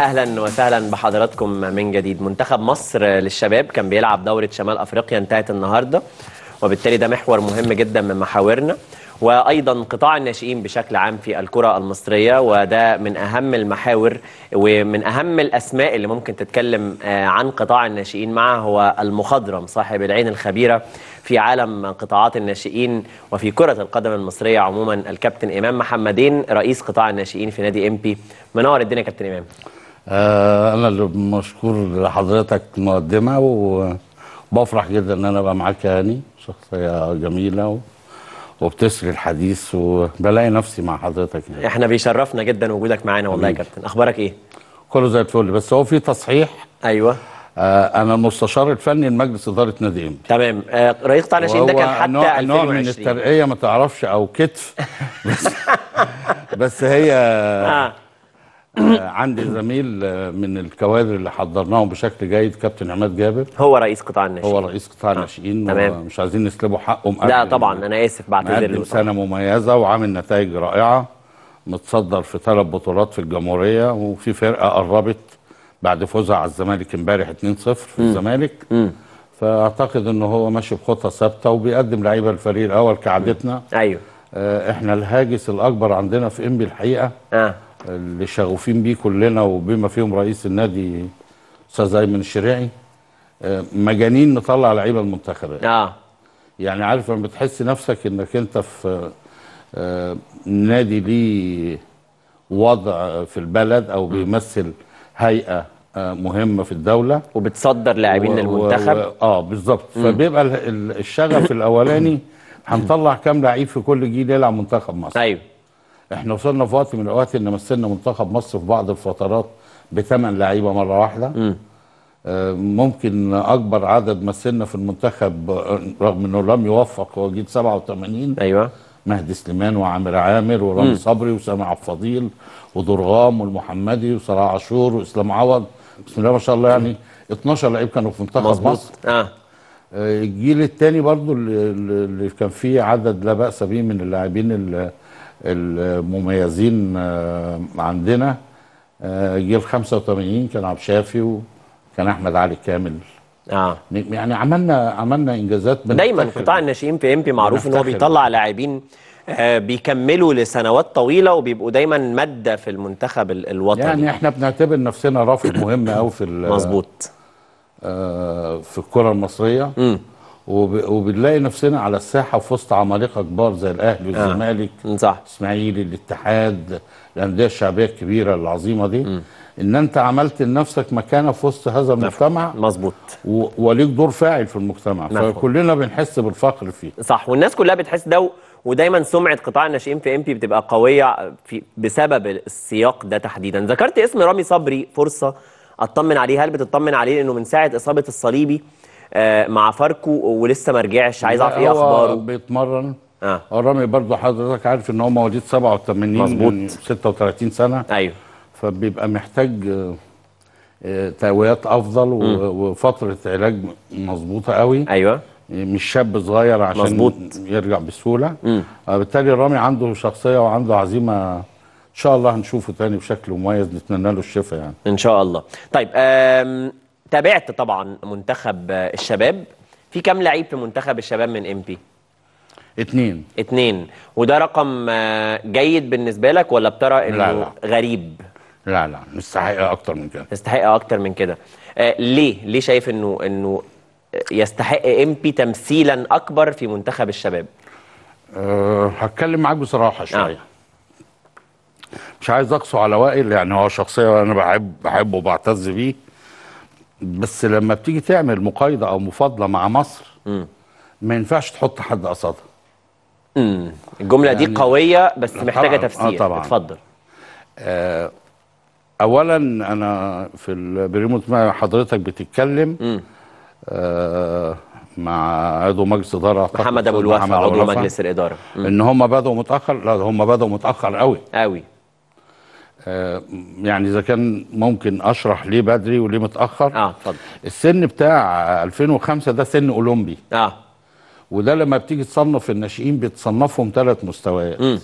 اهلا وسهلا بحضراتكم من جديد منتخب مصر للشباب كان بيلعب دوره شمال افريقيا انتهت النهارده وبالتالي ده محور مهم جدا من محاورنا وايضا قطاع الناشئين بشكل عام في الكره المصريه وده من اهم المحاور ومن اهم الاسماء اللي ممكن تتكلم آه، عن قطاع الناشئين معه هو المخضرم صاحب العين الخبيره في عالم قطاعات الناشئين وفي كره القدم المصريه عموما الكابتن امام محمدين رئيس قطاع الناشئين في نادي امبي منور الدنيا كابتن امام آه، انا اللي مشكور لحضرتك مقدمه وبفرح جدا ان انا ابقى معاك يا هاني شخصيه جميله وبتسري الحديث وبلاقي نفسي مع حضرتك يعني. احنا بيشرفنا جدا وجودك معانا والله يا كابتن اخبارك ايه كله زي الفل بس هو في تصحيح ايوه آه انا المستشار الفني لمجلس اداره نادي امبي تمام آه رئيس قطاع الناشئين ده كان حتى نوع, نوع من الترقيه ما تعرفش او كتف بس, بس هي آه. آه، عندي زميل آه، من الكوادر اللي حضرناهم بشكل جيد كابتن عماد جابر هو رئيس قطاع الناشئين هو رئيس قطاع آه، الناشئين تمام مش عايزين نسلبه حقه لا طبعا انا اسف بعتذر له سنه مميزه وعامل نتائج رائعه متصدر في ثلاث بطولات في الجمهوريه وفي فرقه قربت بعد فوزها على الزمالك امبارح 2-0 في الزمالك فاعتقد ان هو ماشي بخطه ثابته وبيقدم لعيبه الفريق الاول كعادتنا ايوه احنا الهاجس الاكبر عندنا في انبي الحقيقه آه. اللي شغوفين بيه كلنا وبما فيهم رئيس النادي استاذ ايمن الشريعي آه، مجانين نطلع لعيبه المنتخب اه يعني عارف لما بتحس نفسك انك انت في آه، آه، نادي ليه وضع في البلد او بيمثل هيئه مهمه في الدوله وبتصدر لاعبين للمنتخب و... اه بالظبط فبيبقى الشغف الاولاني هنطلع كام لعيب في كل جيل يلعب منتخب مصر ايوه احنا وصلنا في وقت من الاوقات ان مثلنا منتخب مصر في بعض الفترات بثمان لعيبه مره واحده م. آه، ممكن اكبر عدد مثلنا في المنتخب آه، رغم انه لم يوفق هو جيل 87 ايوه مهدي سليمان وعامر عامر ورامي صبري وسامع عبد الفضيل ودرغام والمحمدي وصلاح عاشور واسلام عوض بسم الله ما شاء الله يعني 12 لعيب كانوا في منتخب مصر مصر اه, آه، الجيل الثاني برضو اللي كان فيه عدد لا باس به من اللاعبين اللي المميزين آه، عندنا آه، جيل 85 كان عبد الشافي وكان احمد علي كامل اه يعني عملنا عملنا انجازات دايما قطاع الناشئين في امبي معروف ان هو بيطلع لاعبين آه، بيكملوا لسنوات طويله وبيبقوا دايما ماده في المنتخب الوطني يعني احنا بنعتبر نفسنا رافد مهم قوي في مظبوط في الكره المصريه م. وبنلاقي نفسنا على الساحه في وسط عمالقه كبار زي الاهلي آه. والزمالك آه. صح الاسماعيلي الاتحاد الانديه الشعبيه الكبيره العظيمه دي م. ان انت عملت لنفسك مكانه في وسط هذا المجتمع مظبوط وليك دور فاعل في المجتمع مفهوم. فكلنا بنحس بالفخر فيه صح والناس كلها بتحس ده ودايما سمعه قطاع الناشئين في بي بتبقى قويه في بسبب السياق ده تحديدا ذكرت اسم رامي صبري فرصه اطمن عليه هل بتطمن عليه لانه من ساعه اصابه الصليبي آه، مع فاركو ولسه ما رجعش عايز اعرف ايه اخباره بيتمرن آه. اه رامي برضو حضرتك عارف ان هو مواليد 87 مظبوط 36 سنه ايوه فبيبقى محتاج آه، تقويات افضل م. وفتره علاج مظبوطه قوي ايوه مش شاب صغير عشان مظبوط. يرجع بسهوله بالتالي رامي عنده شخصيه وعنده عزيمه ان شاء الله هنشوفه تاني بشكل مميز نتمنى له الشفاء يعني ان شاء الله طيب تابعت طبعا منتخب الشباب في كام لعيب في منتخب الشباب من ام بي؟ اتنين اتنين وده رقم آه، جيد بالنسبة لك ولا بترى انه لا لا. غريب؟ لا لا يستحق اكتر من كده يستحق اكتر من كده آه ليه؟ ليه شايف انه انه آه، يستحق ام بي تمثيلا اكبر في منتخب الشباب؟ أه هتكلم معاك بصراحة شوية آه. مش عايز اقسو على وائل يعني هو شخصية انا بحب بحبه وبعتز بيه بس لما بتيجي تعمل مقايضه او مفاضله مع مصر ما ينفعش تحط حد قصادها امم الجمله يعني دي قويه بس محتاجه آه، تفسير آه طبعا اتفضل آه اولا انا في البريموت مع حضرتك بتتكلم آه، مع عضو مجلس اداره محمد ابو الوفا عضو مجلس الاداره ان هم بداوا متاخر لا هم بداوا متاخر قوي قوي آه، يعني اذا كان ممكن اشرح ليه بدري وليه متاخر اه اتفضل السن بتاع 2005 ده سن اولمبي اه وده لما بتيجي تصنف الناشئين بتصنفهم ثلاث مستويات م.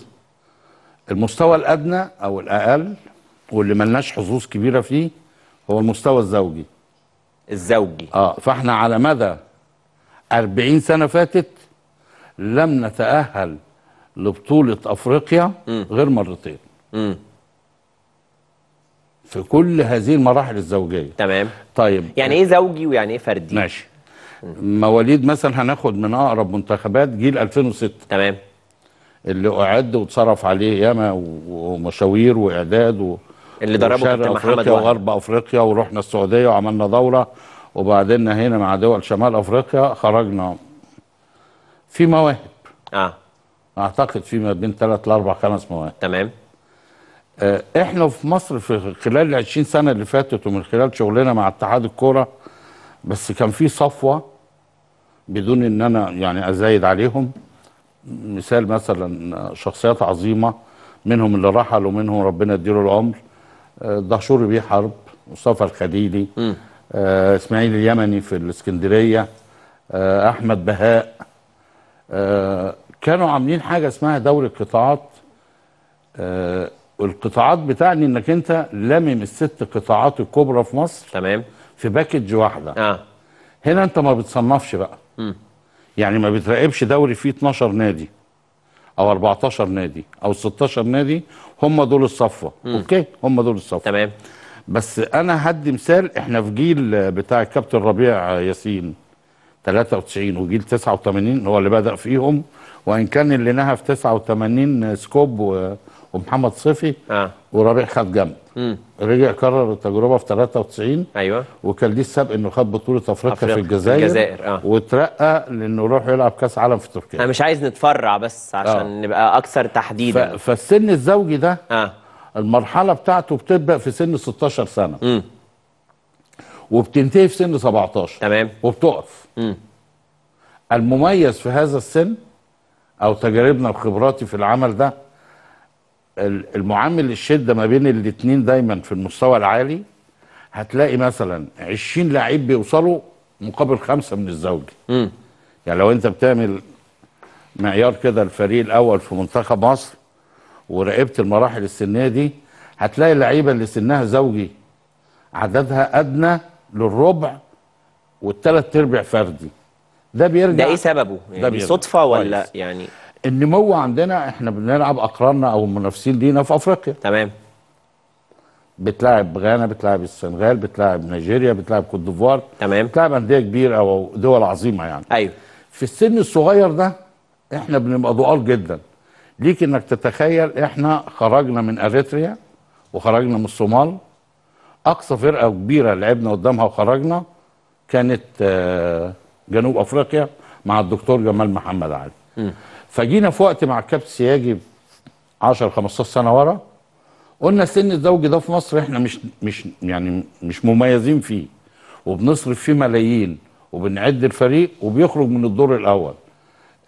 المستوى الادنى او الاقل واللي ملناش حظوظ كبيره فيه هو المستوى الزوجي الزوجي اه فاحنا على مدى 40 سنه فاتت لم نتاهل لبطوله افريقيا م. غير مرتين م. في كل هذه المراحل الزوجيه تمام طيب يعني ايه زوجي ويعني ايه فردي ماشي مواليد مثلا هناخد من اقرب منتخبات جيل 2006 تمام اللي اعد واتصرف عليه ياما ومشاوير واعداد و... اللي ضربه كابتن محمد افريقيا وغرب افريقيا ورحنا السعوديه وعملنا دوره وبعدين هنا مع دول شمال افريقيا خرجنا في مواهب اه اعتقد في ما بين ثلاث لاربع خمس مواهب تمام آه، احنا في مصر في خلال ال 20 سنه اللي فاتت ومن خلال شغلنا مع اتحاد الكوره بس كان في صفوه بدون ان انا يعني ازايد عليهم مثال مثلا شخصيات عظيمه منهم اللي رحل ومنهم ربنا يديله العمر آه، دهشور بيه حرب مصطفى الخليلي آه اسماعيل اليمني في الاسكندريه آه احمد بهاء آه كانوا عاملين حاجه اسمها دوري القطاعات آه، القطاعات بتعني انك انت لمم الست قطاعات الكبرى في مصر تمام في باكج واحده اه هنا انت ما بتصنفش بقى م. يعني ما بتراقبش دوري فيه 12 نادي او 14 نادي او 16 نادي هم دول الصفوه اوكي هم دول الصفوه تمام بس انا هدي مثال احنا في جيل بتاع الكابتن ربيع ياسين 93 وجيل 89 هو اللي بدا فيهم وان كان اللي نهى في 89 سكوب و ومحمد صيفي آه. وربيع خد جنب رجع كرر التجربه في 93 ايوه وكان ليه السبق انه خد بطوله افريقيا أفريقيا. في الجزائر الجزائر اه وترقى لانه يروح يلعب كاس عالم في تركيا انا مش عايز نتفرع بس عشان آه. نبقى اكثر تحديدا ف... فالسن الزوجي ده آه. المرحله بتاعته بتبدا في سن 16 سنه مم. وبتنتهي في سن 17 تمام وبتقف مم. المميز في هذا السن او تجاربنا وخبراتي في العمل ده المعامل الشده ما بين الاثنين دايما في المستوى العالي هتلاقي مثلا 20 لعيب بيوصلوا مقابل خمسه من الزوجي يعني لو انت بتعمل معيار كده الفريق الاول في منتخب مصر وراقبت المراحل السنيه دي هتلاقي اللعيبه اللي سنها زوجي عددها ادنى للربع والثلاث ارباع فردي ده بيرجع ده ايه سببه؟ يعني ده صدفه ولا يعني النمو عندنا احنا بنلعب اقراننا او المنافسين لينا في افريقيا تمام بتلاعب غانا بتلاعب السنغال بتلاعب نيجيريا بتلاعب كوت ديفوار تمام بتلاعب انديه كبيره او دول عظيمه يعني ايوه في السن الصغير ده احنا بنبقى ضؤال جدا ليك انك تتخيل احنا خرجنا من اريتريا وخرجنا من الصومال اقصى فرقه كبيره لعبنا قدامها وخرجنا كانت آه، جنوب افريقيا مع الدكتور جمال محمد علي م. فجينا في وقت مع الكابتن سياجي 10 15 سنه ورا قلنا سن الزوج ده في مصر احنا مش مش يعني مش مميزين فيه وبنصرف فيه ملايين وبنعد الفريق وبيخرج من الدور الاول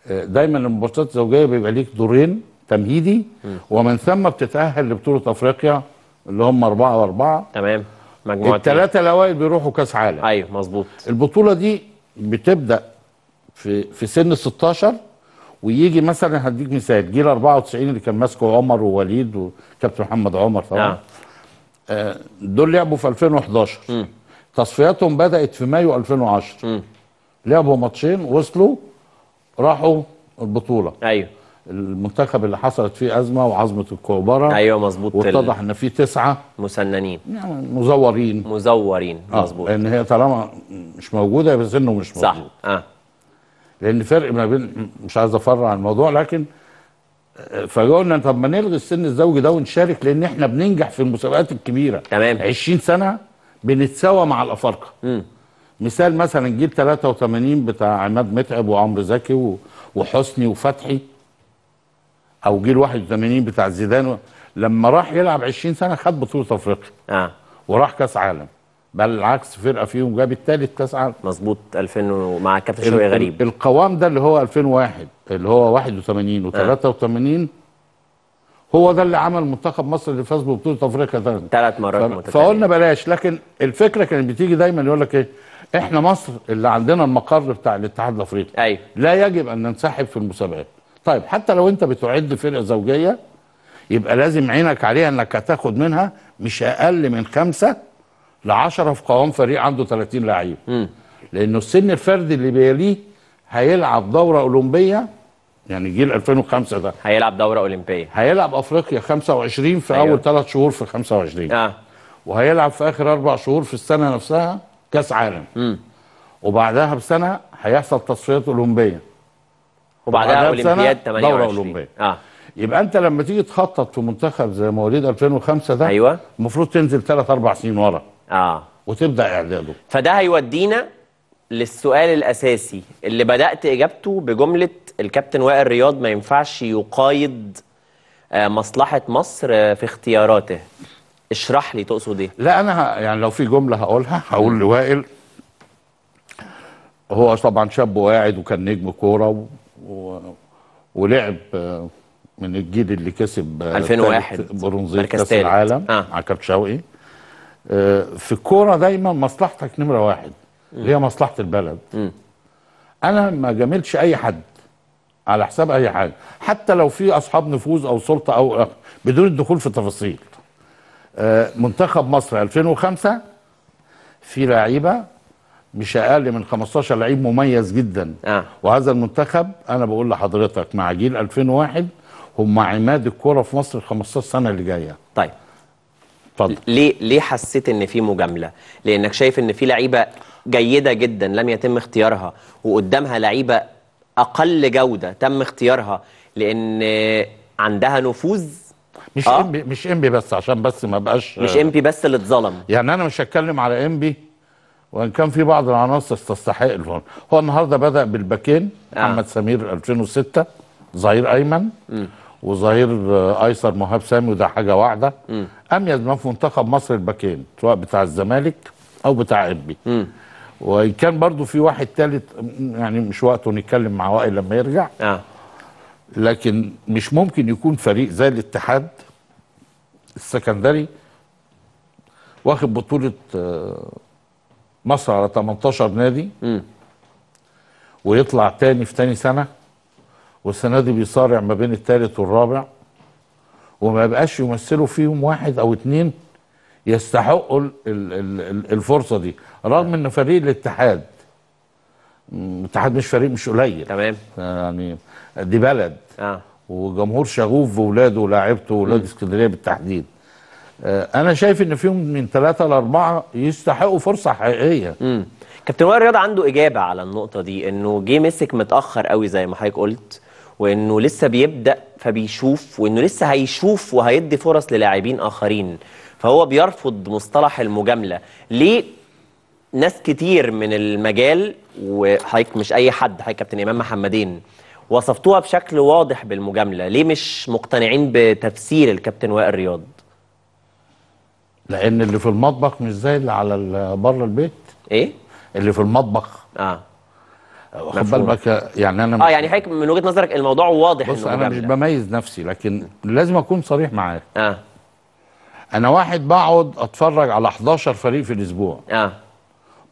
آه، دايما المباريات الزوجيه بيبقى ليك دورين تمهيدي ومن ثم بتتاهل لبطوله افريقيا اللي هم أربعة وأربعة تمام مجموعة الثلاثة الأوائل بيروحوا كأس عالم أيوه مظبوط البطولة دي بتبدأ في في سن 16 ويجي مثلا هديك مثال جيل 94 اللي كان ماسكه عمر ووليد وكابتن محمد عمر طبعا نعم. آه. دول لعبوا في 2011 م. تصفياتهم بدات في مايو 2010 م. لعبوا ماتشين وصلوا راحوا البطوله ايوه المنتخب اللي حصلت فيه ازمه وعظمه الكوبره ايوه مظبوط واتضح ان في تسعه مسننين يعني مزورين مزورين مظبوط آه. ان هي طالما مش موجوده يبقى سنه مش موجود صح اه لان فرق ما بين مش عايز افرع عن الموضوع لكن آه، فقلنا طب ما نلغي السن الزوجي ده ونشارك لان احنا بننجح في المسابقات الكبيره تمام 20 سنه بنتساوى مع الافارقه مثال مثلا جيل 83 بتاع عماد متعب وعمرو زكي وحسني وفتحي او جيل 81 بتاع زيدان لما راح يلعب 20 سنه خد بطوله افريقيا اه وراح كاس عالم بل العكس فرقه فيهم جابت الثالث كاس عالم مظبوط 2000 مع كابتن شوقي غريب القوام ده اللي هو 2001 اللي هو 81 و83 آه. هو ده اللي عمل منتخب مصر اللي فاز ببطوله افريقيا ثلاث مرات فقلنا بلاش لكن الفكره كانت بتيجي دايما يقول لك ايه احنا مصر اللي عندنا المقر بتاع الاتحاد الافريقي أيوة. لا يجب ان ننسحب في المسابقات طيب حتى لو انت بتعد فرقه زوجيه يبقى لازم عينك عليها انك هتاخد منها مش اقل من خمسه ل 10 في قوام فريق عنده 30 لعيب لانه السن الفردي اللي بيليه هيلعب دوره اولمبيه يعني جيل 2005 ده هيلعب دوره اولمبيه هيلعب افريقيا 25 في أيوة. اول ثلاث شهور في 25 اه وهيلعب في اخر اربع شهور في السنه نفسها كاس عالم م. وبعدها بسنه هيحصل تصفيات اولمبيه وبعدها, وبعدها اولمبياد 28 دوره اولمبيه اه يبقى انت لما تيجي تخطط في منتخب زي مواليد 2005 ده ايوه المفروض تنزل ثلاث اربع سنين ورا اه وتبدا اعداده فده هيودينا للسؤال الاساسي اللي بدات اجابته بجمله الكابتن وائل رياض ما ينفعش يقايد آه، مصلحه مصر في اختياراته اشرح لي تقصد ايه لا انا يعني لو في جمله هقولها هقول لوائل هو طبعا شاب واعد وكان نجم كوره و... و... ولعب آه، من الجيل اللي كسب 2001 آه، برونزيه كاس العالم آه. على كابتن شوقي آه، في الكوره دايما مصلحتك نمره واحد اللي هي مصلحه البلد م. انا ما جاملش اي حد على حساب اي حاجه حتى لو في اصحاب نفوذ او سلطه او بدون الدخول في تفاصيل آه، منتخب مصر 2005 في لعيبه مش اقل من 15 لعيب مميز جدا آه. وهذا المنتخب انا بقول لحضرتك مع جيل 2001 هم عماد الكوره في مصر 15 سنه اللي جايه طيب اتفضل ليه ليه حسيت ان في مجامله؟ لانك شايف ان في لعيبه جيده جدا لم يتم اختيارها وقدامها لعيبه اقل جوده تم اختيارها لان عندها نفوذ مش آه؟ امبي مش امبي بس عشان بس ما بقاش مش امبي بس اللي اتظلم يعني انا مش هتكلم على امبي وان كان في بعض العناصر تستحق الفن هو النهارده بدا بالباكين آه. محمد سمير 2006 ظهير ايمن م. وظهير ايسر مهاب سامي وده حاجه واحده اميز ما في منتخب مصر الباكين سواء بتاع الزمالك او بتاع انبي وان كان برضو في واحد ثالث يعني مش وقته نتكلم مع وائل لما يرجع آه. لكن مش ممكن يكون فريق زي الاتحاد السكندري واخد بطوله آه، مصر على 18 نادي م. ويطلع تاني في تاني سنه والسنه دي بيصارع ما بين الثالث والرابع وما يبقاش يمثلوا فيهم واحد او اتنين يستحقوا الفرصه دي رغم ان فريق الاتحاد الاتحاد مش فريق مش قليل تمام يعني دي بلد اه وجمهور شغوف بولاده ولاعيبته واولاد اسكندريه بالتحديد آه، انا شايف ان فيهم من ثلاثه لاربعه يستحقوا فرصه حقيقيه امم كابتن وائل رياض عنده اجابه على النقطه دي انه جه مسك متاخر قوي زي ما حضرتك قلت وانه لسه بيبدا فبيشوف وانه لسه هيشوف وهيدي فرص للاعبين اخرين فهو بيرفض مصطلح المجامله ليه ناس كتير من المجال وحضرتك مش اي حد حضرتك كابتن امام محمدين وصفتوها بشكل واضح بالمجامله ليه مش مقتنعين بتفسير الكابتن وائل رياض لان اللي في المطبخ مش زي اللي على بره البيت ايه اللي في المطبخ اه خد بالك يعني انا اه يعني حضرتك من وجهه نظرك الموضوع واضح بص انا مش بميز نفسي لكن لازم اكون صريح معاك اه انا واحد بقعد اتفرج على 11 فريق في الاسبوع اه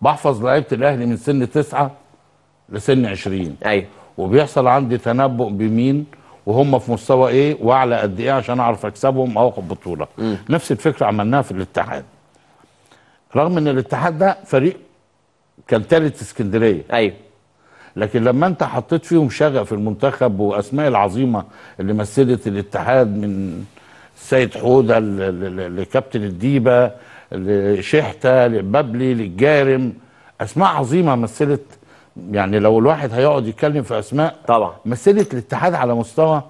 بحفظ لعيبه الاهلي من سن 9 لسن 20 ايوه وبيحصل عندي تنبؤ بمين وهم في مستوى ايه واعلى قد ايه عشان اعرف اكسبهم او اخد بطوله م. نفس الفكره عملناها في الاتحاد رغم ان الاتحاد ده فريق كان ثالث اسكندريه ايوه لكن لما انت حطيت فيهم شغف في المنتخب واسماء العظيمه اللي مثلت الاتحاد من سيد حوده لكابتن الديبه لشحته لبابلي للجارم اسماء عظيمه مثلت يعني لو الواحد هيقعد يتكلم في اسماء طبعا مثلت الاتحاد على مستوى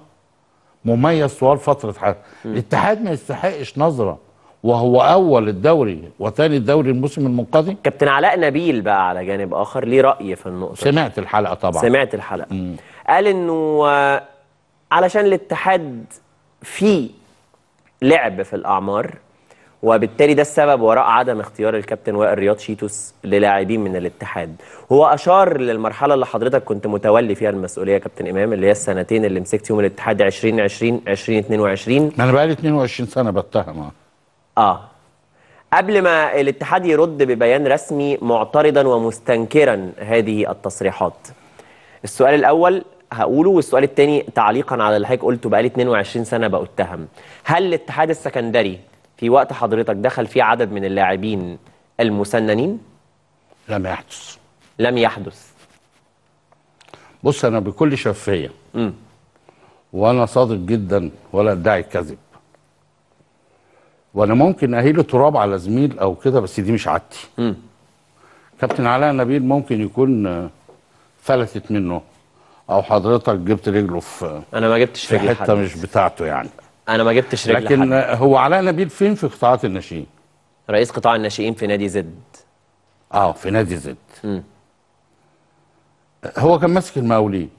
مميز طوال فتره حياته الاتحاد ما يستحقش نظره وهو اول الدوري وثاني الدوري الموسم المنقضي كابتن علاء نبيل بقى على جانب اخر ليه راي في النقطه سمعت الحلقه طبعا سمعت الحلقه مم. قال انه آه، علشان الاتحاد في لعب في الاعمار وبالتالي ده السبب وراء عدم اختيار الكابتن وائل رياض شيتوس للاعبين من الاتحاد هو اشار للمرحله اللي حضرتك كنت متولي فيها المسؤوليه يا كابتن امام اللي هي السنتين اللي مسكت يوم الاتحاد 2020 2022 ما انا بقالي 22 سنه بتهم اه قبل ما الاتحاد يرد ببيان رسمي معترضا ومستنكرا هذه التصريحات السؤال الاول هقوله والسؤال الثاني تعليقا على اللي حضرتك قلته بقالي 22 سنه بتهم هل الاتحاد السكندري في وقت حضرتك دخل فيه عدد من اللاعبين المسننين لم يحدث لم يحدث بص انا بكل شفافيه وانا صادق جدا ولا ادعي الكذب وانا ممكن اهيل التراب على زميل او كده بس دي مش عادتي كابتن علاء نبيل ممكن يكون فلتت منه او حضرتك جبت رجله في انا ما جبتش رجل حته مش بتاعته يعني انا ما جبتش رجل لكن حد. هو علاء نبيل فين في قطاعات الناشئين رئيس قطاع الناشئين في نادي زد اه في نادي زد م. هو كان ماسك المقاولين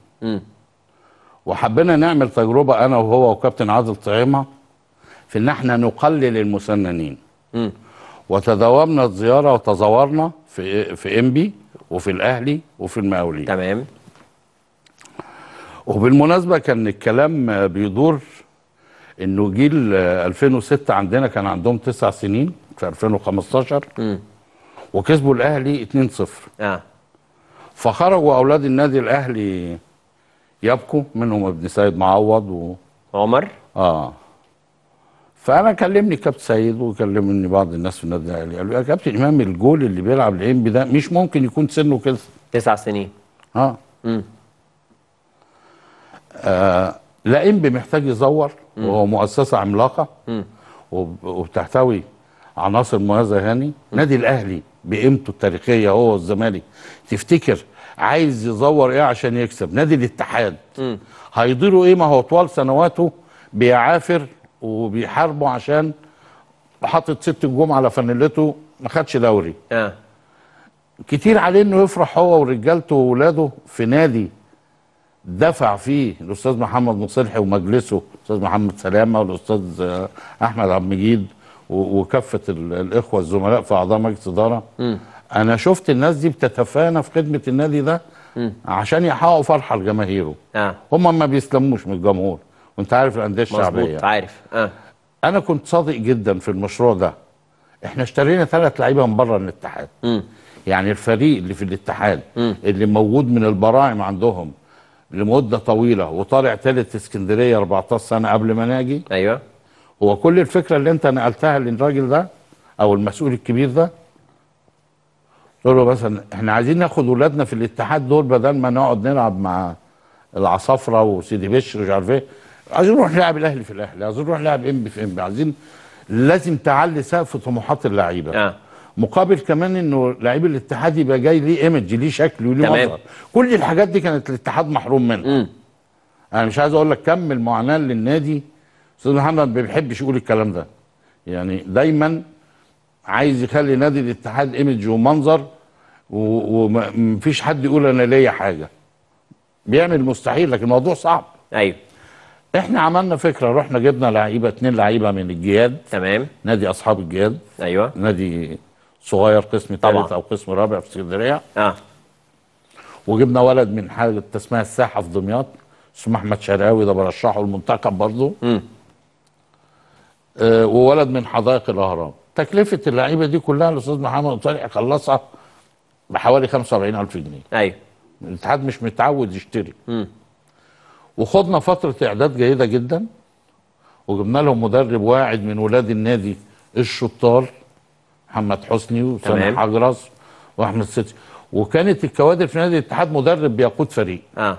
وحبينا نعمل تجربه انا وهو وكابتن عادل طعيمه في ان احنا نقلل المسننين م. وتداومنا الزياره وتزورنا في إيه، في انبي وفي الاهلي وفي المقاولين تمام وبالمناسبه كان الكلام بيدور انه جيل 2006 عندنا كان عندهم تسع سنين في 2015 م. وكسبوا الاهلي 2-0 اه فخرجوا اولاد النادي الاهلي يبكوا منهم ابن سيد معوض وعمر اه فانا كلمني كابتن سيد وكلمني بعض الناس في النادي الاهلي قالوا يا كابتن امام الجول اللي بيلعب العين ده مش ممكن يكون سنه كده تسع سنين اه امم آه لا انبي محتاج يزور وهو مؤسسه عملاقه وبتحتوي عناصر مميزه هاني نادي الاهلي بقيمته التاريخيه هو والزمالك تفتكر عايز يزور ايه عشان يكسب نادي الاتحاد هيضيره ايه ما هو طوال سنواته بيعافر وبيحاربوا عشان حاطط ست نجوم على فانيلته ما خدش دوري اه كتير عليه انه يفرح هو ورجالته واولاده في نادي دفع فيه الاستاذ محمد مصلحي ومجلسه الاستاذ محمد سلامه والاستاذ احمد عبد المجيد وكافه الاخوه الزملاء في اعضاء مجلس اداره انا شفت الناس دي بتتفانى في خدمه النادي ده م. عشان يحققوا فرحه لجماهيره آه. هم ما بيسلموش من الجمهور وانت عارف الانديه الشعبيه مظبوط عارف اه انا كنت صادق جدا في المشروع ده احنا اشترينا ثلاث لعيبه من بره الاتحاد م. يعني الفريق اللي في الاتحاد م. اللي موجود من البراعم عندهم لمده طويله وطالع ثالث اسكندريه 14 سنه قبل ما ناجي ايوه هو كل الفكره اللي انت نقلتها للراجل ده او المسؤول الكبير ده قلت له مثلا احنا عايزين ناخد ولادنا في الاتحاد دول بدل ما نقعد نلعب مع العصافره وسيدي بشر مش عارف ايه عايزين نروح نلعب الاهلي في الاهلي عايزين نروح نلعب ام في ام عايزين لازم تعلي سقف طموحات اللعيبه آه. مقابل كمان انه لعيب الاتحاد يبقى جاي ليه ايمج ليه شكل وليه مظهر كل الحاجات دي كانت الاتحاد محروم منها م. انا مش عايز اقول لك كم المعاناه اللي النادي استاذ محمد ما بيحبش يقول الكلام ده يعني دايما عايز يخلي نادي الاتحاد ايمج ومنظر ومفيش حد يقول انا ليا حاجه بيعمل مستحيل لكن الموضوع صعب ايوه احنا عملنا فكره رحنا جبنا لعيبه اثنين لعيبه من الجياد تمام نادي اصحاب الجياد ايوه نادي صغير قسم ثالث او قسم رابع في اسكندريه اه وجبنا ولد من حاجه اسمها الساحه في دمياط اسمه احمد شرقاوي ده برشحه المنتخب برضه امم آه وولد من حدائق الاهرام تكلفه اللعيبه دي كلها الاستاذ محمد صالح خلصها بحوالي 45000 جنيه ايوه الاتحاد مش متعود يشتري امم وخدنا فتره اعداد جيده جدا وجبنا لهم مدرب واعد من ولاد النادي الشطار محمد حسني وسامح حجرس واحمد ستي وكانت الكوادر في نادي الاتحاد مدرب بيقود فريق اه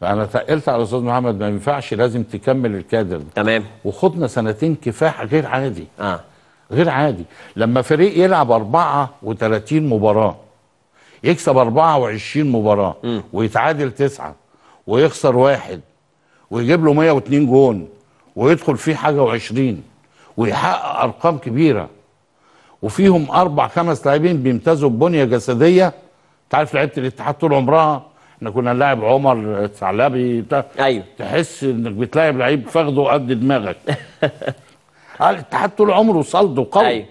فانا تقلت على الاستاذ محمد ما ينفعش لازم تكمل الكادر ده تمام وخدنا سنتين كفاح غير عادي اه غير عادي لما فريق يلعب 34 مباراه يكسب 24 مباراه م. ويتعادل تسعه ويخسر واحد ويجيب له 102 جون ويدخل فيه حاجه و20 ويحقق ارقام كبيره وفيهم اربع خمس لاعبين بيمتازوا ببنيه جسديه انت عارف لعيبه الاتحاد طول عمرها احنا كنا نلاعب عمر الثعلبي بتاع ايوه تحس انك بتلاعب لعيب فخده قد دماغك الاتحاد طول عمره صلد وقوي ايوه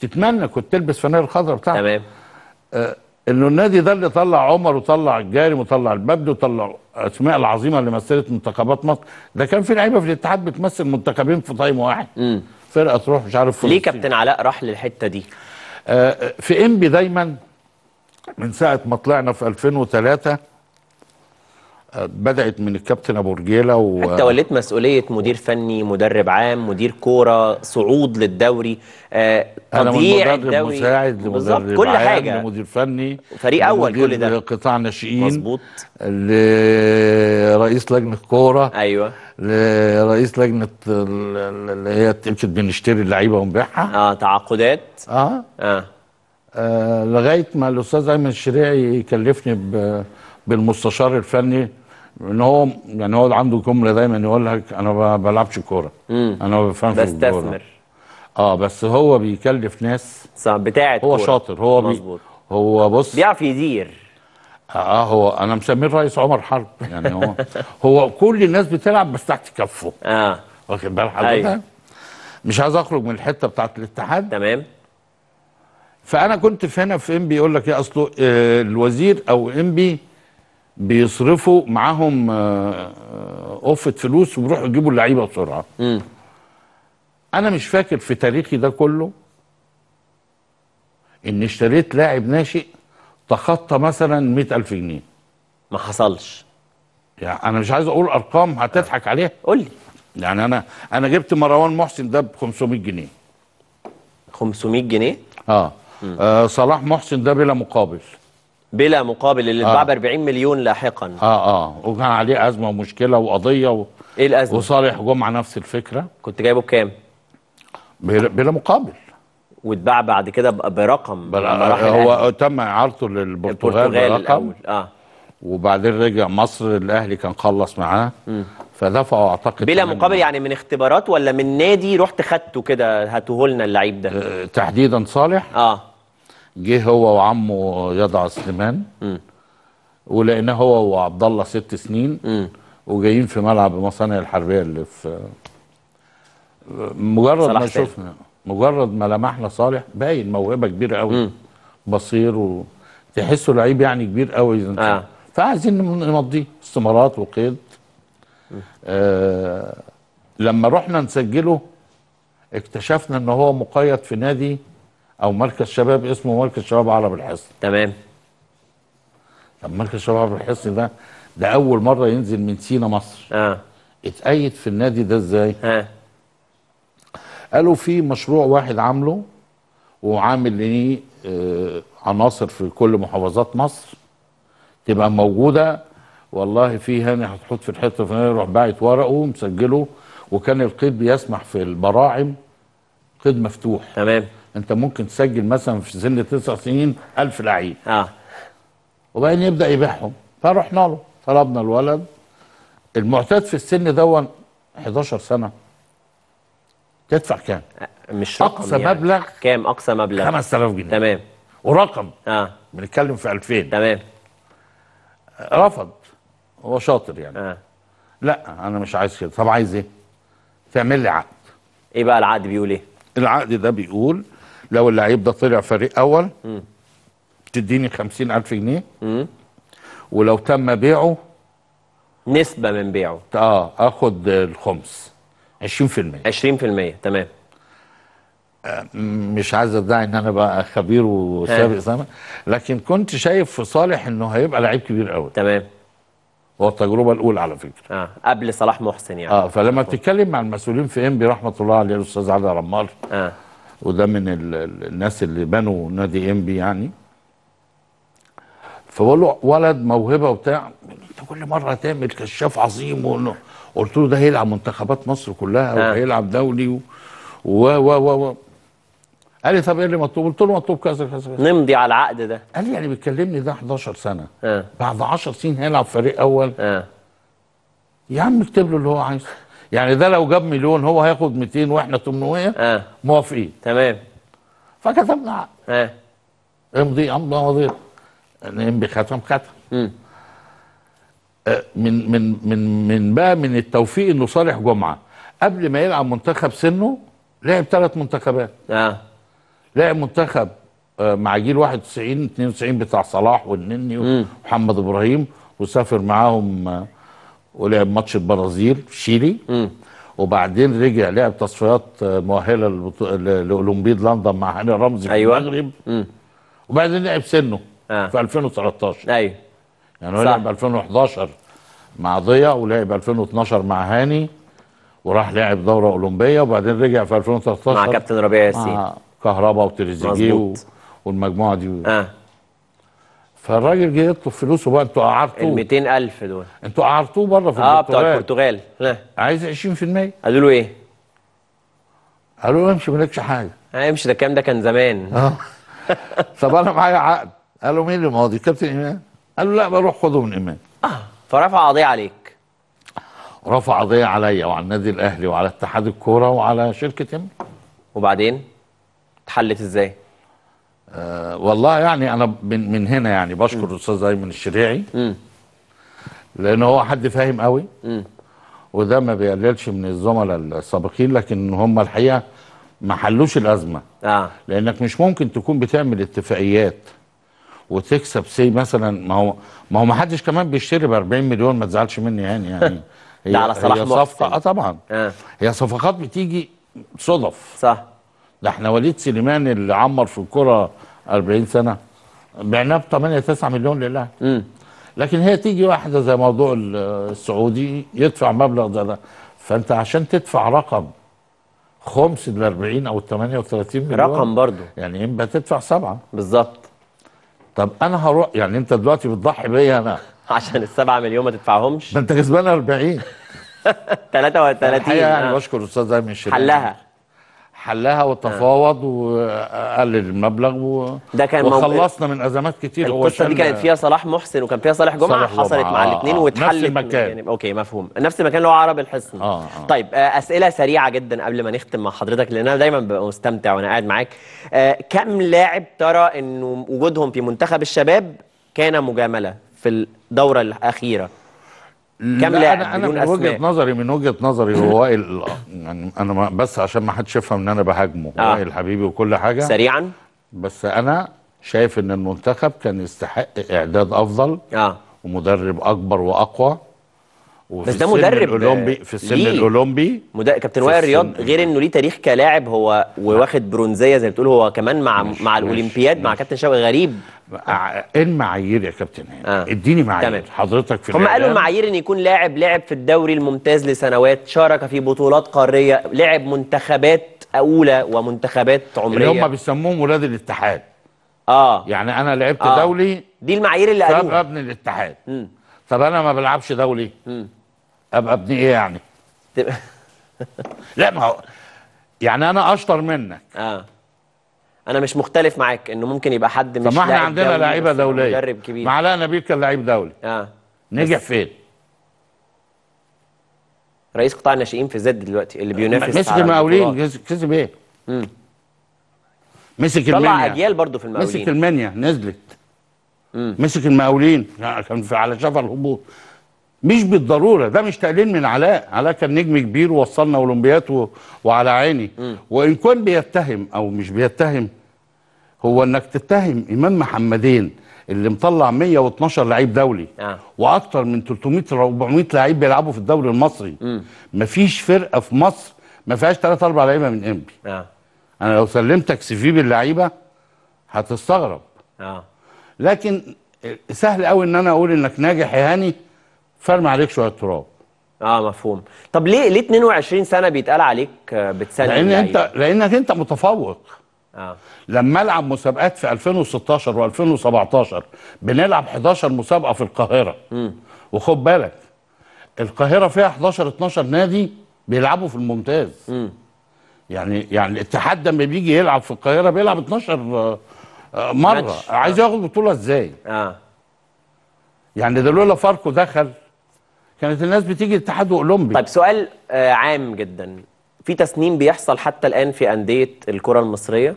تتمنى كنت تلبس فانيل الخضراء بتاعك تمام آه انه النادي ده اللي طلع عمر وطلع الجارم وطلع المبدو وطلع اسماء العظيمه اللي مثلت منتخبات مصر ده كان في لعيبه في الاتحاد بتمثل منتخبين في تايم واحد مم. فرقه تروح مش عارف ليه كابتن علاء راح للحته دي آه في انبي دايما من ساعه ما طلعنا في 2003 بدات من الكابتن ابو رجيله و... حتى وليت مسؤوليه مدير فني مدرب عام مدير كوره صعود للدوري آه، تضييع الدوري مساعد لمدرب كل عام حاجه لمدير فني فريق اول كل ده قطاع ناشئين مظبوط لرئيس لجنه كوره ايوه لرئيس لجنه اللي هي تمشي بنشتري اللعيبه ونبيعها اه تعاقدات اه اه, آه لغايه ما الاستاذ ايمن الشريعي يكلفني ب بالمستشار الفني ان هو يعني هو عنده جمله دايما يقول لك انا ما بلعبش كوره انا ما بفهمش بستثمر اه بس هو بيكلف ناس صح بتاعه هو كورة. شاطر هو بي هو بص بيعرف يدير اه هو انا مسميه الرئيس عمر حرب يعني هو هو كل الناس بتلعب بس تحت كفه اه واخد بال حضرتك أيوه. مش عايز اخرج من الحته بتاعت الاتحاد تمام فانا كنت في هنا في ام بي يقول لك ايه آه، اصله الوزير او ام بي بيصرفوا معاهم قفه آه، آه، فلوس وبيروحوا يجيبوا اللعيبه بسرعه انا مش فاكر في تاريخي ده كله ان اشتريت لاعب ناشئ تخطى مثلا 100000 جنيه ما حصلش يعني انا مش عايز اقول ارقام هتضحك آه. عليها قول لي يعني انا انا جبت مروان محسن ده ب 500 جنيه 500 جنيه اه, آه صلاح محسن ده بلا مقابل بلا مقابل اللي اتباع آه. ب 40 مليون لاحقا اه اه وكان عليه ازمه ومشكله وقضيه و... ايه الازمه؟ وصالح جمعه نفس الفكره كنت جايبه بكام؟ بلا, بلا مقابل واتباع بعد كده برقم بلا يعني هو الأهل. تم اعارته للبرتغال برقم اه وبعدين رجع مصر الاهلي كان خلص معاه فدفعوا اعتقد بلا مقابل يعني من اختبارات ولا من نادي رحت خدته كده هاتوه لنا اللعيب ده آه، تحديدا صالح اه جه هو وعمه يضع سليمان ولقيناه هو وعبد الله ست سنين م. وجايين في ملعب المصانع الحربيه اللي في مجرد ما شفنا مجرد ما لمحنا صالح باين موهبه كبيره قوي بصير وتحسه لعيب يعني كبير قوي آه. فعايزين نمضيه استمارات وقيد آه لما رحنا نسجله اكتشفنا ان هو مقيد في نادي او مركز شباب اسمه مركز شباب عرب الحصن تمام طب مركز شباب عرب الحصن ده ده اول مره ينزل من سينا مصر اه اتأيد في النادي ده ازاي؟ اه قالوا في مشروع واحد عامله وعامل ليه آه عناصر في كل محافظات مصر تبقى موجوده والله في هاني هتحط في الحته الفلانيه يروح باعت ورقه ومسجله وكان القيد بيسمح في البراعم قيد مفتوح تمام انت ممكن تسجل مثلا في سن تسع سنين 1000 لعيب اه وبعدين يبدا يبيعهم فرحنا له طلبنا الولد المعتاد في السن دون 11 سنه تدفع كام؟ مش رقم اقصى يعني. مبلغ كام اقصى مبلغ؟ 5000 جنيه تمام ورقم اه بنتكلم في 2000 تمام رفض هو شاطر يعني آه. لا انا مش عايز كده طب عايز ايه؟ تعمل لي عقد ايه بقى العقد بيقول ايه؟ العقد ده بيقول لو اللعيب ده طلع فريق اول م. تديني 50000 جنيه ولو تم بيعه نسبة من بيعه اه اخد الخمس 20% 20% تمام آه، مش عايز ادعي ان انا بقى خبير وسابق زمان لكن كنت شايف في صالح انه هيبقى لعيب كبير قوي تمام هو التجربه الاولى على فكره اه قبل صلاح محسن يعني اه فلما بتتكلم مع المسؤولين في انبي رحمه الله عليه الاستاذ علي رمال اه وده من الناس اللي بنوا نادي بي يعني فبقول له ولد موهبه وبتاع انت كل مره تعمل كشاف عظيم قلت له ده هيلعب منتخبات مصر كلها آه. وهيلعب دولي و و و و قال لي طب ايه اللي مطلوب؟ قلت له مطلوب كذا كذا نمضي على العقد ده قال لي يعني بيتكلمني ده 11 سنه آه. بعد 10 سنين هيلعب فريق اول آه. يا عم اكتب له اللي هو عايزه يعني ده لو جاب مليون هو هياخد 200 واحنا 800 آه. موافقين تمام فكتبنا عقد آه. امضي امضى امضي يعني الام ختم ختم آه، من من من من بقى من التوفيق انه صالح جمعه قبل ما يلعب منتخب سنه لعب ثلاث منتخبات اه لعب منتخب آه، مع جيل 91 92 بتاع صلاح والنني ومحمد ابراهيم وسافر معاهم آه، ولعب ماتش البرازيل شيلي مم. وبعدين رجع لعب تصفيات آه، مؤهله لاولمبياد لندن مع هاني رمزي أيوة. في المغرب وبعدين لعب سنه آه. في 2013 ايوه يعني هو لعب 2011 مع ضياء ولعب 2012 مع هاني وراح لعب دوره اولمبيه وبعدين رجع في 2013 مع كابتن ربيع ياسين مع كهربا وتريزيجيه و... والمجموعه دي آه. فالراجل جه يطلب فلوسه بقى انتوا قعرتوه ال 200000 دول انتوا قعرتوه بره في البرتغال اه بتوع البرتغال عايز 20% قالوا له ايه؟ قالوا له امشي مالكش حاجه آه، امشي ده الكلام ده كان زمان اه طب انا معايا عقد قالوا مين اللي ماضي؟ كابتن امام قالوا لا بروح خده من امام اه فرفع قضيه عليك رفع قضيه عليا وعلى النادي الاهلي وعلى اتحاد الكوره وعلى شركه امام وبعدين اتحلت ازاي؟ آه والله يعني انا من, من هنا يعني بشكر الاستاذ ايمن الشريعي لان هو حد فاهم قوي وده ما بيقللش من الزملاء السابقين لكن هم الحقيقه ما حلوش الازمه آه. لانك مش ممكن تكون بتعمل اتفاقيات وتكسب سي مثلا ما هو ما هو ما حدش كمان بيشتري ب 40 مليون ما تزعلش مني يعني يعني هي, على صلاح هي صفقه اه طبعا آه. هي صفقات بتيجي صدف صح ده احنا وليد سليمان اللي عمر في الكرة 40 سنة بعناه ب 8 9 مليون للاهلي لكن هي تيجي واحدة زي موضوع السعودي يدفع مبلغ ده, ده فانت عشان تدفع رقم خمس ال 40 او ال 38 مليون رقم برضه يعني يبقى إيه؟ تدفع سبعه بالظبط طب انا هروح يعني انت دلوقتي بتضحي بيا انا عشان ال 7 مليون ما تدفعهمش ده انت كسبان 40 33 الحقيقه يعني آه. بشكر الاستاذ ايمن الشريف حلها حلها وتفاوض وقلل المبلغ و... ده كان وخلصنا من ازمات كتير القصه دي كانت فيها صلاح محسن وكان فيها صلاح جمعه صلاح حصلت مع الاثنين آه, آه. واتحلت نفس المكان يعني اوكي مفهوم نفس المكان اللي هو عرب الحصن آه آه. طيب آه اسئله سريعه جدا قبل ما نختم مع حضرتك لان انا دايما ببقى مستمتع وانا قاعد معاك آه كم لاعب ترى انه وجودهم في منتخب الشباب كان مجامله في الدوره الاخيره كام لاعب انا, أنا من وجهه نظري من وجهه نظري هو وائل يعني انا بس عشان ما حدش يفهم ان انا بهاجمه آه. وائل حبيبي وكل حاجه سريعا بس انا شايف ان المنتخب كان يستحق اعداد افضل آه. ومدرب اكبر واقوى بس ده مدرب الاولمبي في السن ليه؟ الاولمبي مد... كابتن وائل رياض غير انه ليه تاريخ كلاعب هو وواخد برونزيه زي ما بتقول هو كمان مع مش مع مش الاولمبياد مش مع كابتن شوقي غريب ايه المعايير يا كابتن آه. اديني معايير تمام. حضرتك في هم قالوا المعايير ان يكون لاعب لعب في الدوري الممتاز لسنوات شارك في بطولات قاريه لعب منتخبات اولى ومنتخبات عمريه اللي هم بيسموهم ولاد الاتحاد اه يعني انا لعبت آه. دولي دي المعايير اللي قالوها ابن الاتحاد م. طب انا ما بلعبش دولي م. ابقى ابن ايه يعني لا ما هو يعني انا اشطر منك اه انا مش مختلف معاك انه ممكن يبقى حد مش طب ما احنا عندنا لعيبه دوليه مدرب كبير معلاء نبيل كان لعيب دولي اه نجح فين رئيس قطاع الناشئين في زد دلوقتي اللي بينافس مسك المقاولين كسب ايه امم مسك المنيا طلع اجيال برضه في المقاولين مسك المنيا نزلت مم. مسك المقاولين كان على شفا الهبوط مش بالضروره ده مش تقليل من علاء علاء كان نجم كبير ووصلنا اولمبيات و... وعلى عيني م. وان كان بيتهم او مش بيتهم هو انك تتهم امام محمدين اللي مطلع 112 لعيب دولي آه. من 300 400 لعيب بيلعبوا في الدوري المصري م. مفيش فرقه في مصر ما فيهاش 3 4 لعيبه من انبي آه. انا لو سلمتك سي في باللعيبه هتستغرب آه. لكن سهل قوي ان انا اقول انك ناجح يا هاني فرمى عليك شويه تراب اه مفهوم طب ليه ليه 22 سنه بيتقال عليك آه، بتسلم لان يعني؟ انت يعني. لانك انت متفوق آه. لما العب مسابقات في 2016 و2017 بنلعب 11 مسابقه في القاهره وخد بالك القاهره فيها 11 12 نادي بيلعبوا في الممتاز م. يعني يعني الاتحاد لما بيجي يلعب في القاهره بيلعب 12 آه، مره ماتش. عايز آه. ياخد بطوله ازاي اه يعني ده لولا فاركو دخل كانت الناس بتيجي الاتحاد الاولمبي طيب سؤال آه، عام جدا في تسنيم بيحصل حتى الان في انديه الكره المصريه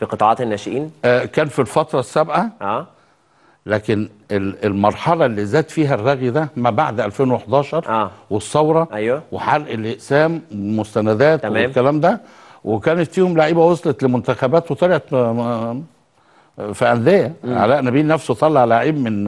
في قطاعات الناشئين آه، كان في الفتره السابقه اه لكن المرحله اللي زاد فيها الرغي ده ما بعد 2011 آه. والثوره أيوه. وحرق الاقسام والمستندات والكلام ده وكانت فيهم لعيبه وصلت لمنتخبات وطلعت آه، في انديه علاء نبيل نفسه طلع لعيب من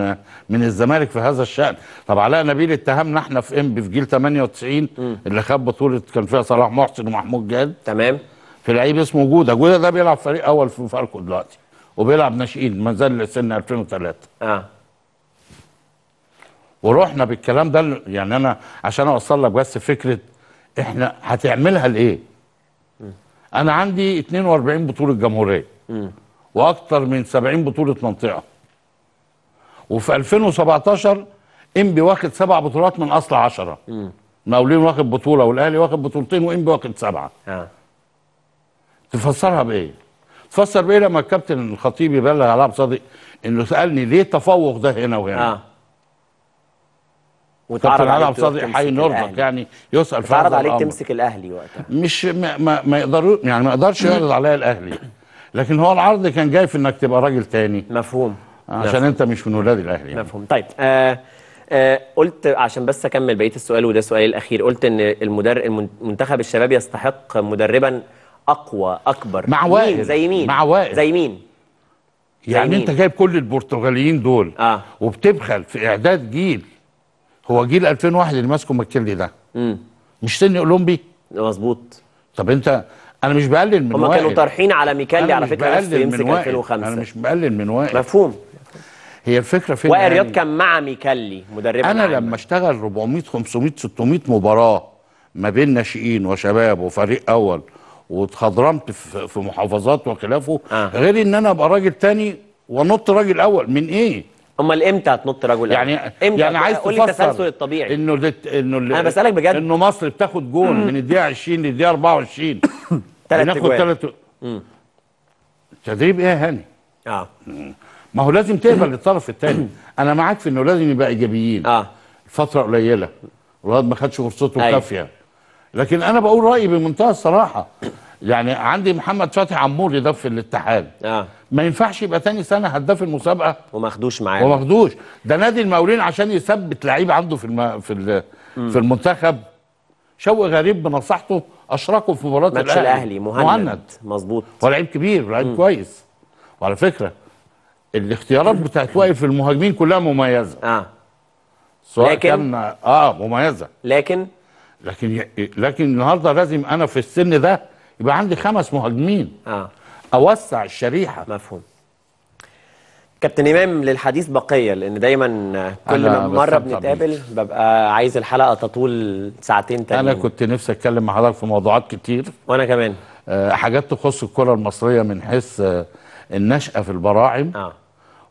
من الزمالك في هذا الشان طب علاء نبيل اتهمنا احنا في انبي في جيل 98 مم. اللي خد بطوله كان فيها صلاح محسن ومحمود جاد تمام في لعيب اسمه جوده جوده ده بيلعب فريق اول في فاركو دلوقتي وبيلعب ناشئين ما زال سن 2003 اه ورحنا بالكلام ده يعني انا عشان اوصل لك بس فكره احنا هتعملها لايه؟ انا عندي 42 بطوله جمهوريه واكثر من 70 بطوله منطقه وفي 2017 انبي واخد سبع بطولات من اصل 10 مقاولين واخد بطوله والاهلي واخد بطولتين وانبي واخد سبعه آه. تفسرها بايه تفسر بايه لما الكابتن الخطيب يبلغ على عبد صادق انه سالني ليه التفوق ده هنا وهنا آه. كابتن على عبد صادق حي نرضك يعني يسال في عليك تمسك الاهلي وقتها مش ما ما, ما يقدروا يعني ما يقدرش يعرض عليا الاهلي لكن هو العرض كان جاي في انك تبقى راجل تاني مفهوم عشان مفهوم. انت مش من ولاد الاهلي يعني. مفهوم طيب آه آه قلت عشان بس اكمل بقيه السؤال وده سؤالي الاخير قلت ان المدر... منتخب الشباب يستحق مدربا اقوى اكبر مع وائل زي مين مع وائل زي مين يعني زي مين؟ انت جايب كل البرتغاليين دول آه. وبتبخل في اعداد جيل هو جيل 2001 اللي ماسكه مكينلي ده مم. مش سن اولمبي مظبوط طب انت انا مش بقلل من وائل هم كانوا طارحين على ميكالي على فكره بس يمسك 2005 انا مش بقلل من وائل مفهوم هي الفكره فين وائل يعني؟ رياض كان مع ميكالي مدرب انا لما اشتغل 400 500 600 مباراه ما بين ناشئين وشباب وفريق اول واتخضرمت في محافظات وخلافه آه. غير ان انا ابقى راجل تاني ونط راجل اول من ايه امال امتى هتنط رجل يعني امتى يعني عايز تقول التسلسل الطبيعي انه انه انا بسالك بجد انه مصر بتاخد جون من الدقيقه 20 للدقيقه 24 هناخد ثلاث تدريب ايه يا هاني؟ اه ما هو لازم تقبل الطرف الثاني انا معاك في انه لازم يبقى ايجابيين اه فتره قليله الواد ما خدش فرصته أيوه. كافيه لكن انا بقول رايي بمنتهى الصراحه يعني عندي محمد فتحي عموري ده في الاتحاد اه ما ينفعش يبقى تاني سنه هداف المسابقه وما خدوش معاه وما خدوش ده نادي المقاولين عشان يثبت لعيب عنده في الم... في ال... في المنتخب شوقي غريب بنصحته اشركوا في مباراه ماتش الاهلي مهند, مهند. مظبوط ولاعيب كبير ولاعيب كويس وعلى فكره الاختيارات بتاعت واقف المهاجمين كلها مميزه اه سواء لكن كان اه مميزه لكن لكن لكن النهارده لازم انا في السن ده يبقى عندي خمس مهاجمين اه اوسع الشريحه مفهوم كابتن امام للحديث بقيه لان دايما كل ما مره بنتقابل ببقى عايز الحلقه تطول ساعتين تانيين انا كنت نفسي اتكلم مع حضرتك في موضوعات كتير وانا كمان آه حاجات تخص الكره المصريه من حيث آه النشأة في البراعم آه.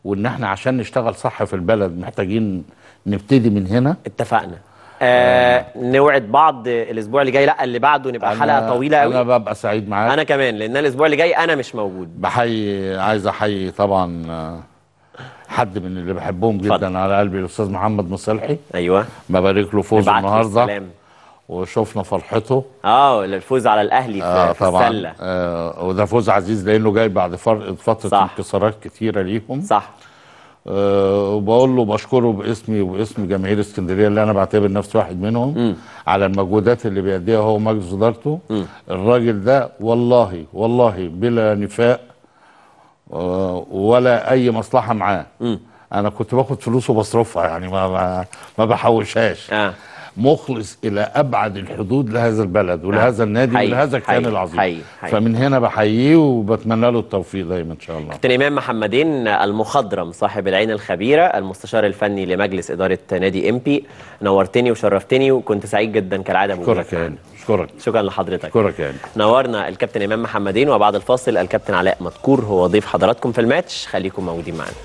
وان احنا عشان نشتغل صح في البلد محتاجين نبتدي من هنا اتفقنا آه, آه نوعد بعض الاسبوع اللي جاي لا اللي بعده نبقى حلقه طويله قوي انا ببقى سعيد معاك انا كمان لان الاسبوع اللي جاي انا مش موجود بحيي عايز احيي طبعا آه حد من اللي بحبهم جدا فضل. على قلبي الاستاذ محمد مصلحي ايوه ببارك له فوز النهارده وشفنا فرحته اه الفوز على الاهلي آه في طبعا السله آه وده فوز عزيز لانه جاي بعد فتره انكسارات انتصارات ليهم صح أه وبقول له بشكره باسمي وباسم جماهير اسكندريه اللي انا بعتبر نفسي واحد منهم م. على المجهودات اللي بيأديها هو ومجلس ادارته الراجل ده والله والله بلا نفاق آه، ولا اي مصلحه معاه انا كنت باخد فلوس وبصرفها يعني ما ما, ما بحوشهاش آه. مخلص الى ابعد الحدود لهذا البلد ولهذا آه. النادي حي ولهذا الكيان العظيم حقيقي. حقيقي. فمن هنا بحييه وبتمنى له التوفيق دايما ان شاء الله كابتن امام محمدين المخضرم صاحب العين الخبيره المستشار الفني لمجلس اداره نادي امبي نورتني وشرفتني وكنت سعيد جدا كالعاده بوجودك اشكرك شكرا لحضرتك اشكرك يعني نورنا الكابتن امام محمدين وبعد الفاصل الكابتن علاء مذكور هو ضيف حضراتكم في الماتش خليكم موجودين معانا